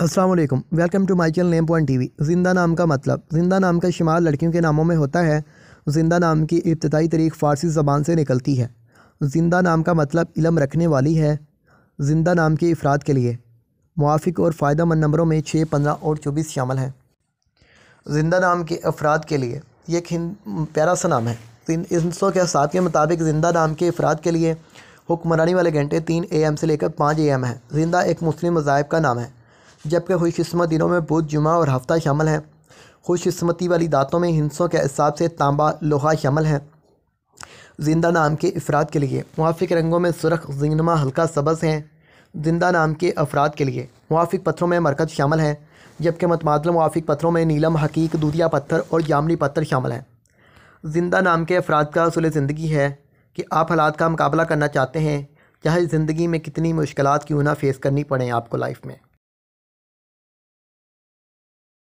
अस्सलाम वालेकुम welcome to my channel name point TV जिंदा नाम का मतलब जिंदा नाम का शुमार लड़कियों के नामों में होता है जिंदा नाम की इब्तदाई तारीख फ़ारसी ज़बान से निकलती है जिंदा नाम का मतलब इलम रखने वाली है जिंदा नाम के अफराद के लिए मुआफ़ और फ़ायदा मंद नंबरों में छः पंद्रह और चौबीस शामिल हैं जिंदा नाम के अफराद के लिए ये एक प्यारा सा नाम है तीन के हिसाब के मुताबिक ज़िंदा नाम के अफराद के लिए हुक्मरानी वाले घंटे तीन ए एम से लेकर पाँच ए एम है ज़िंदा एक मुस्लिम मज़ाहब का नाम है जबकि खुशकस्मत दिनों में बुध जुमा और हफ्ता शामिल हैं खुशकस्मती वाली दांतों में हिंसों के हिसाब से तांबा लोहा शामिल हैं जिंदा नाम के अफराद के लिए मुआफ़ रंगों में सुरख जिंगनमा हल्का सबस हैं जिंदा नाम के अफराद के लिए मुआफ़ पत्थरों में मरकज शामिल हैं जबकि मतमादल मुआफ़ पत्थरों में नीलम हकीक दूधिया पत्थर और जामनी पत्थर शामिल हैं जिंदा नाम के अफराद का असूल ज़िंदगी है कि आप हालात का मुकाबला करना चाहते हैं चाहे ज़िंदगी में कितनी मुश्किल क्यों ना फेस करनी पड़े आपको लाइफ में